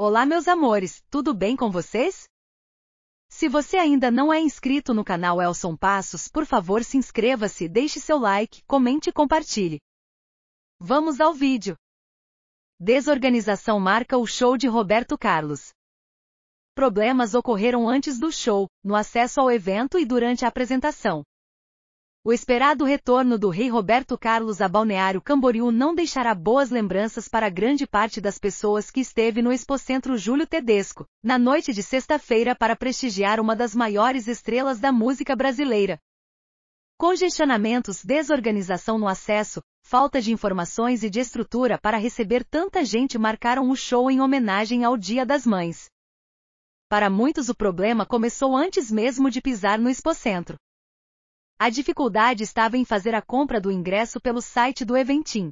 Olá, meus amores, tudo bem com vocês? Se você ainda não é inscrito no canal Elson Passos, por favor se inscreva-se, deixe seu like, comente e compartilhe. Vamos ao vídeo. Desorganização marca o show de Roberto Carlos. Problemas ocorreram antes do show, no acesso ao evento e durante a apresentação. O esperado retorno do rei Roberto Carlos a Balneário Camboriú não deixará boas lembranças para grande parte das pessoas que esteve no Expocentro Júlio Tedesco, na noite de sexta-feira para prestigiar uma das maiores estrelas da música brasileira. Congestionamentos, desorganização no acesso, falta de informações e de estrutura para receber tanta gente marcaram o show em homenagem ao Dia das Mães. Para muitos o problema começou antes mesmo de pisar no Expocentro. A dificuldade estava em fazer a compra do ingresso pelo site do Eventim.